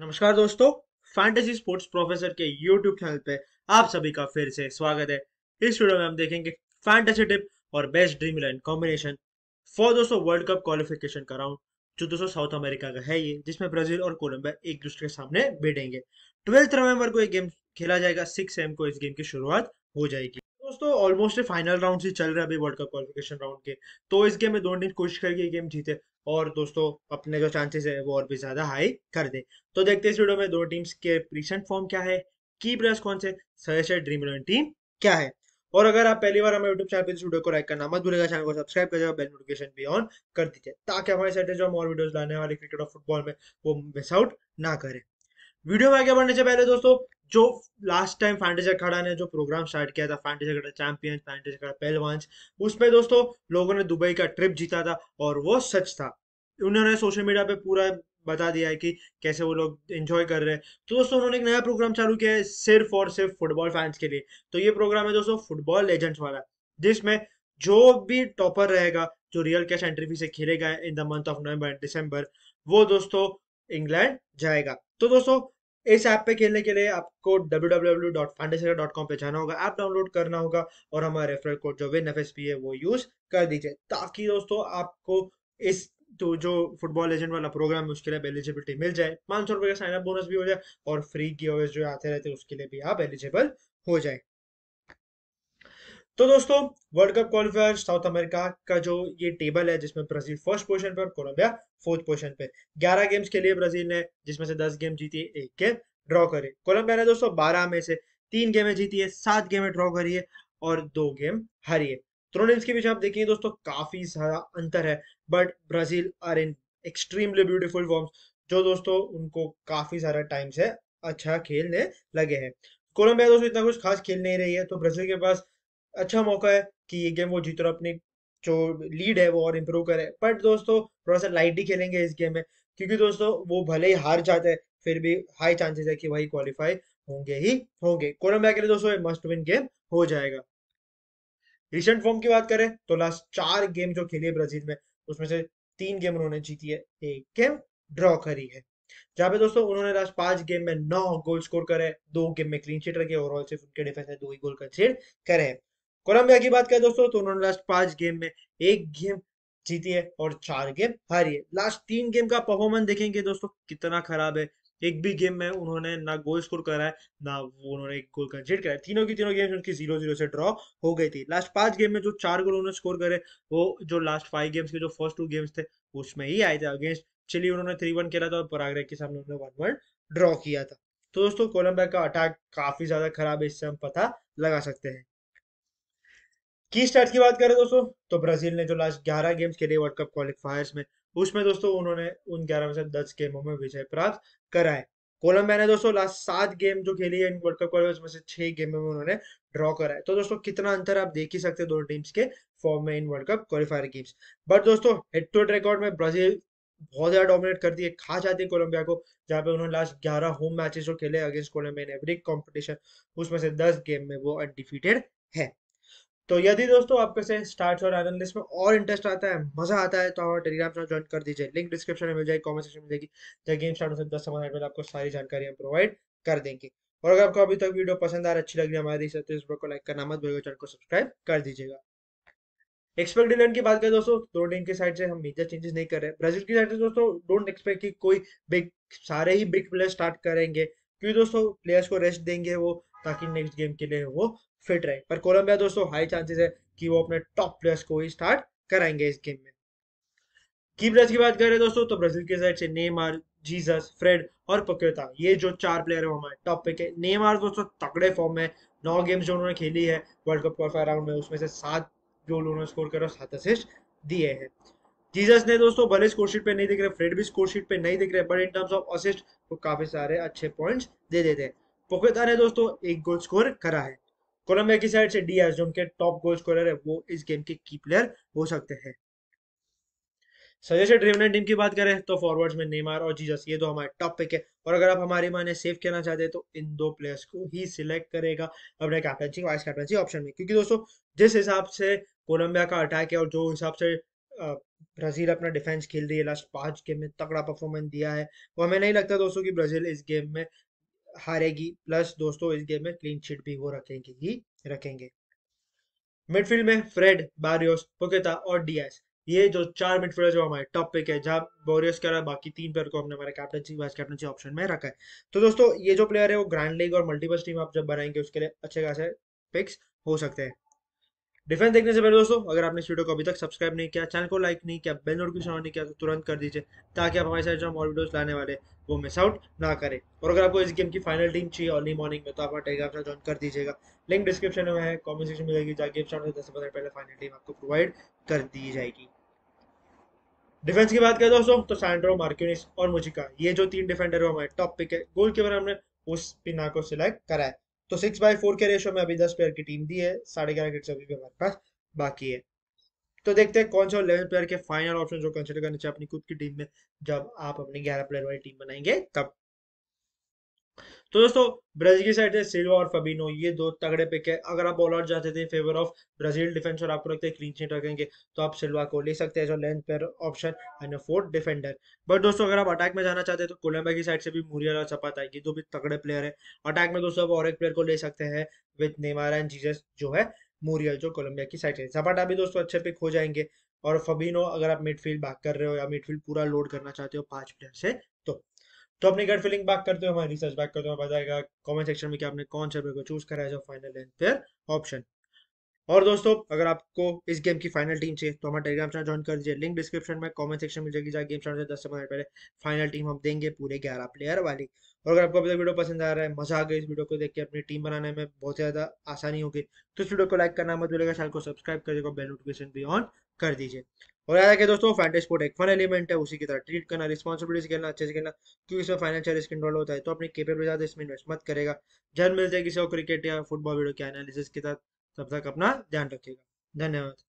नमस्कार दोस्तों fantasy sports professor के यूट्यूब चैनल पे आप सभी का फिर से स्वागत है इस वीडियो में हम देखेंगे फैंटेसी टिप और best dream eleven combination for दोस्तों वर्ल्ड कप क्वालिफिकेशन का राउंड जो दोस्तों साउथ अमेरिका का है ये जिसमें ब्राजील और कोलंबिया एक दूसरे के सामने बैठेंगे ट्वेल्थ नवंबर को एक गेम खेला जाएगा सिक्स एम को इस गेम की शुरुआत हो जाएगी दोस्तों ऑलमोस्ट फाइनल राउंड से चल रहा है अभी वर्ल्ड कप क्वालिफिकेशन राउंड के तो इस गेम में दोनों टीम कोशिश करके ये गेम जीते और दोस्तों अपने जो चांसेस है वो और भी ज्यादा हाई कर दे तो देखते हैं इस वीडियो में दोनों टीम्स के रिसेंट फॉर्म क्या है की प्लेयर्स कौन से सजेस्टेड ड्रीम इलेवन टीम क्या है और अगर आप पहली बार हमारे यूट्यूब चैनल पर इस वीडियो को लाइक करना मत भूलेगा चैनल को सब्सक्राइब कर बेल नोटिफिकेशन भी ऑन कर दीजिए ताकि हमारे साइड जो हम और वीडियोस लाने वाले क्रिकेट और फुटबॉल में वो मिस आउट ना करें वीडियो में आगे बढ़ने से पहले दोस्तों जो लास्ट टाइम फैंटेज अखाड़ा ने जो प्रोग्राम स्टार्ट किया था फैंटेज अखाड़ा चैंपियंस फैंटेज अखाड़ा पहलवान्स उसमें दोस्तों लोगों ने दुबई का ट्रिप जीता था और वो सच था उन्होंने सोशल मीडिया पे पूरा बता दिया है कि कैसे वो लोग एंजॉय कर रहे हैं तो दोस्तों उन्होंने एक नया प्रोग्राम चालू किया है सिर्फ और सिर्फ फुटबॉल फैंस के लिए तो ये प्रोग्राम है दोस्तों फुटबॉल लेजेंड्स वाला जिसमें जो भी टॉपर रहेगा जो रियल कैश एंट्री फी से खेलेगा in the month of November and December वो दोस्तों इंग्लैंड जाएगा तो दोस्तों इस ऐप पे खेलने के लिए आपको कॉम पे जाना होगा ऐप डाउनलोड करना होगा और हमारा रेफरल कोड जो विन पी है वो यूज कर दीजिए ताकि दोस्तों आपको इस तो जो फुटबॉल एजेंट वाला प्रोग्राम है उसके लिए एलिजिबिलिटी मिल जाए पाँच सौ रुपये का साइनअप बोनस भी हो जाए और फ्री की ओवेज जो आते रहते हैं उसके लिए भी आप एलिजिबल हो जाए तो दोस्तों world cup qualifier South America का जो ये टेबल है जिसमें ब्राजील फर्स्ट पोजीशन पर कोलंबिया फोर्थ पोजीशन पे 11 गेम्स लिए ब्राजील ने जिसमें से 10 गेम जीती है एक गेम ड्रॉ करी कोलंबिया ने दोस्तों 12 में से तीन गेमें जीती है सात गेमें ड्रॉ करी है और दो गेम हारी है दोनों टीम्स के बीच आप देखेंगे दोस्तों काफी सारा अंतर है but Brazil are in extremely beautiful form जो दोस्तों उनको काफी सारा टाइम से अच्छा खेलने लगे हैं कोलंबिया दोस्तों इतना कुछ खास खेल नहीं रही है तो ब्राजील के पास अच्छा मौका है कि ये गेम वो जीत रहा अपनी जो लीड है वो और इम्प्रूव करे बट दोस्तों थोड़ा सा लाइट ही खेलेंगे इस गेम में क्योंकि दोस्तों वो भले ही हार जाते हैं फिर भी हाई चांसेस है कि वही क्वालिफाई होंगे ही होंगे कोलम्बिया के लिए दोस्तों मस्ट विन गेम हो जाएगा रिसेंट फॉर्म की बात करें तो लास्ट चार गेम जो खेली है ब्राजील में उसमें से तीन गेम उन्होंने जीती है एक गेम ड्रॉ करी है जहां पे दोस्तों उन्होंने लास्ट पांच गेम में नौ गोल स्कोर करे दो गेम में क्लीन शीट रखे ओवरऑल सिर्फ उनके डिफेंस ने दो ही गोल कंसीड करे कोलंबिया की बात करें दोस्तों तो उन्होंने लास्ट पांच गेम में एक गेम जीती है और चार गेम हारी है लास्ट तीन गेम का परफॉर्मेंस देखेंगे दोस्तों कितना खराब है एक भी गेम में उन्होंने ना गोल स्कोर करा है ना उन्होंने एक गोल कंसिड करा है तीनों की तीनों गेम्स उनकी जीरो जीरो से ड्रॉ हो गई थी लास्ट पांच गेम में जो चार गोल उन्होंने स्कोर करे वो जो लास्ट फाइव गेम्स के जो फर्स्ट टू गेम्स थे उसमें ही आए थे अगेंस्ट चिली उन्होंने थ्री वन खेला था और पराग्रह के सामने उन्होंने वन वन ड्रॉ किया था तो दोस्तों कोलंबिया का अटैक काफी ज्यादा खराब है इससे हम पता लगा सकते हैं की स्टार्ट की बात करें दोस्तों तो ब्राजील ने जो लास्ट ग्यारह गेम्स खेले वर्ल्ड कप क्वालिफायर्स में उसमें दोस्तों उन्होंने उन ग्यारह में से दस गेमों में विजय प्राप्त कराए कोलंबिया ने दोस्तों लास्ट सात गेम जो खेली है वर्ल्ड कप क्वालिफायर्स में से छह गेमों में उन्होंने ड्रॉ कराए तो दोस्तों कितना अंतर आप देख ही सकते हैं दोनों टीम्स के फॉर्म में in world cup qualifier games but दोस्तों हेड टू हेड रिकॉर्ड में ब्राजील बहुत ज्यादा डोमिनेट करती है खा जाती है कोलंबिया को जहां पे उन्होंने लास्ट ग्यारह होम मैचेस जो खेले against Colombia in every competition उसमें से दस गेम में वो अनडिफीटेड है तो यदि दोस्तों आपके से स्टार्ट और एनालिस्ट में और इंटरेस्ट आता है मजा आता है तो हमारा टेलीग्राम चैनल ज्वाइन कर दीजिए लिंक डिस्क्रिप्शन में मिल जाएगी कॉमेंट सेक्शन में मिलेगी जगह स्टार्ट दस समय में आपको सारी जानकारी हम प्रोवाइड कर देंगे और अगर आपको अभी तक वीडियो पसंद आ रहा अच्छी लग रही है हमारी तो इस ब्लॉग को लाइक करना मत भूलिएगा चैनल को सब्सक्राइब कर दीजिएगा एक्सपेक्ट इलेवन की बात करें दोस्तों दो टीम की साइड से हम मेजर चेंजेस नहीं कर रहे ब्राजील की साइड से दोस्तों डोंट एक्सपेक्ट कि कोई बिग सारे ही बिग प्लेयर स्टार्ट करेंगे क्योंकि दोस्तों प्लेयर्स को रेस्ट देंगे वो ताकि नेक्स्ट गेम के लिए वो फिट रहे पर कोलंबिया दोस्तों हाई चांसेस है कि वो अपने टॉप प्लेयर्स को ही स्टार्ट कराएंगे इस गेम में की प्लेयर्स की बात करें दोस्तों तो ब्राजील के साइड से नेमार जीसस फ्रेड और पकेता ये जो चार प्लेयर है हमारे टॉप पे के नेमार दोस्तों तगड़े फॉर्म में नौ गेम्स जो उन्होंने खेली है वर्ल्ड कप क्वालिफायर राउंड में उसमें से सात गोल उन्होंने स्कोर करा सात असिस्ट दिए हैं जीजस ने दोस्तों भले स्कोरशीट पे नहीं दिख रहे फ्रेड भी स्कोरशीट पे नहीं दिख रहे but in terms of assist वो काफी सारे अच्छे पॉइंट्स दे देते हैं पोकेता ने दोस्तों एक गोल स्कोर करा है कोलंबिया की साइड से डियाज जो उनके टॉप गोल स्कोरर है वो इस गेम के की प्लेयर हो सकते हैं सजेशन ड्रिवनेट टीम की बात करें तो फॉरवर्ड्स में नेमार और जीजस ये तो हमारे टॉप पिक है और अगर आप हमारे माने सेफ कहना चाहते हैं तो इन दो प्लेयर्स को ही सिलेक्ट करेगा अपने कैप्टनसी वाइस कैप्टनसी ऑप्शन में क्योंकि दोस्तों जिस हिसाब से कोलंबिया का अटैक है और जो हिसाब से ब्राजील अपना डिफेंस खेल रही है लास्ट पांच गेम में तगड़ा परफॉर्मेंस दिया है वो हमें नहीं लगता दोस्तों कि ब्राजील इस गेम में हारेगी प्लस दोस्तों इस गेम में क्लीन शीट भी वो रखेंगे ही रखेंगे मिडफील्ड में फ्रेड बारियोस पुकेता और डीएस ये जो चार मिडफील्डर जो हमारे टॉप पिक है जहां बोरियस के अलावा बाकी तीन प्लेयर को हमने हमारे कैप्टनसी वाइस कैप्टनसी ऑप्शन में रखा है तो दोस्तों ये जो प्लेयर है वो ग्रैंड लीग और मल्टीपल टीम आप जब बनाएंगे उसके लिए अच्छे खासे पिक्स हो सकते हैं डिफेंस देखने से पहले दोस्तों अगर आपने इस वीडियो को अभी तक सब्सक्राइब नहीं किया चैनल को लाइक नहीं किया बेल नोटिफिकेशन ऑन नहीं किया तो तुरंत कर दीजिए ताकि आप हमारे साथ जो हम और वीडियोस लाने वाले वो मिस आउट ना करें और अगर आपको इस गेम की फाइनल टीम चाहिए अर्ली मॉर्निंग में तो आप टेलीग्राम से ज्वाइन कर दीजिएगा लिंक डिस्क्रिप्शन में है कॉमेंट सेक्शन मिलेगी जहाँ गेम स्टार्ट दस पंद्रह पहले फाइनल टीम आपको प्रोवाइड कर दी जाएगी डिफेंस की बात करें दोस्तों तो सैंड्रो मार्क्यूनिस और मुजिका ये जो तीन डिफेंडर हमारे टॉप पिक है गोल कीपर हमने उस पिना को सिलेक्ट करा है तो सिक्स बाई फोर के रेशो में अभी दस प्लेयर की टीम दी है साढ़े ग्यारह विकेट अभी भी हमारे पास बाकी है तो देखते हैं कौन सा इलेवन प्लेयर के फाइनल ऑप्शन जो कंसिडर करना चाहिए अपनी खुद की टीम में जब आप अपनी ग्यारह प्लेयर वाली टीम बनाएंगे तब तो दोस्तों ब्राजील की साइड से सिल्वा और फबीनो ये दो तगड़े पिक है अगर आप आउट जाते थे फेवर ऑफ ब्राजील डिफेंस और आपको लगता है क्लीन चीट रखेंगे तो आप सिल्वा को ले सकते हैं जो length pair option and fourth defender but दोस्तों अगर आप अटैक में जाना चाहते हैं तो कोलंबिया की साइड से भी मुरियल और चपाता ये दो भी तगड़े प्लेयर है अटैक में दोस्तों आप और एक प्लेयर को ले सकते हैं विथ नेमार एंड जीजस जो है मुरियल जो कोलंबिया की साइड से सपाटा भी दोस्तों अच्छे पिक हो जाएंगे और फबीनो अगर आप मिडफील्ड भाग कर रहे हो या मिडफील्ड पूरा लोड करना चाहते हो पांच प्लेयर से तो अपनी गट फीलिंग बात करते हो हमारे रिसर्च बैक करते हो बताएगा कमेंट सेक्शन में कि आपने कौन से को चूज करा है फाइनल एंड फेयर ऑप्शन और दोस्तों अगर आपको इस गेम की फाइनल टीम चाहिए तो हमारे टेलीग्राम चैनल ज्वाइन कर दीजिए लिंक डिस्क्रिप्शन में कमेंट सेक्शन में जाएगी जहाँ गेम स्टार्ट से दस से पंद्रह पहले फाइनल टीम हम देंगे पूरे ग्यारह प्लेयर वाली और अगर आपको अभी तक वीडियो पसंद आ रहा है मजा आ गया इस वीडियो को देख के अपनी टीम बनाने में बहुत ज़्यादा आसानी होगी तो इस वीडियो को लाइक करना मत भूलेगा चैनल को सब्सक्राइब कर देगा बेल नोटिफिकेशन भी ऑन कर दीजिए और याद रखें दोस्तों फैंटे स्पोर्ट एक फन एलिमेंट है उसी की तरह ट्रीट करना रिस्पॉन्सिबिलिटी खेलना अच्छे से खेलना क्योंकि इसमें फाइनेंशियल रिस्क इन्वॉल्व होता है तो अपनी केपेबल ज़्यादा इसमें इन्वेस्ट मत करेगा जन मिलते हैं किसी और क्रिकेट या फुटबॉल वीडियो के एनालिसिस के साथ तब तक अपना ध्यान रखिएगा धन्यवाद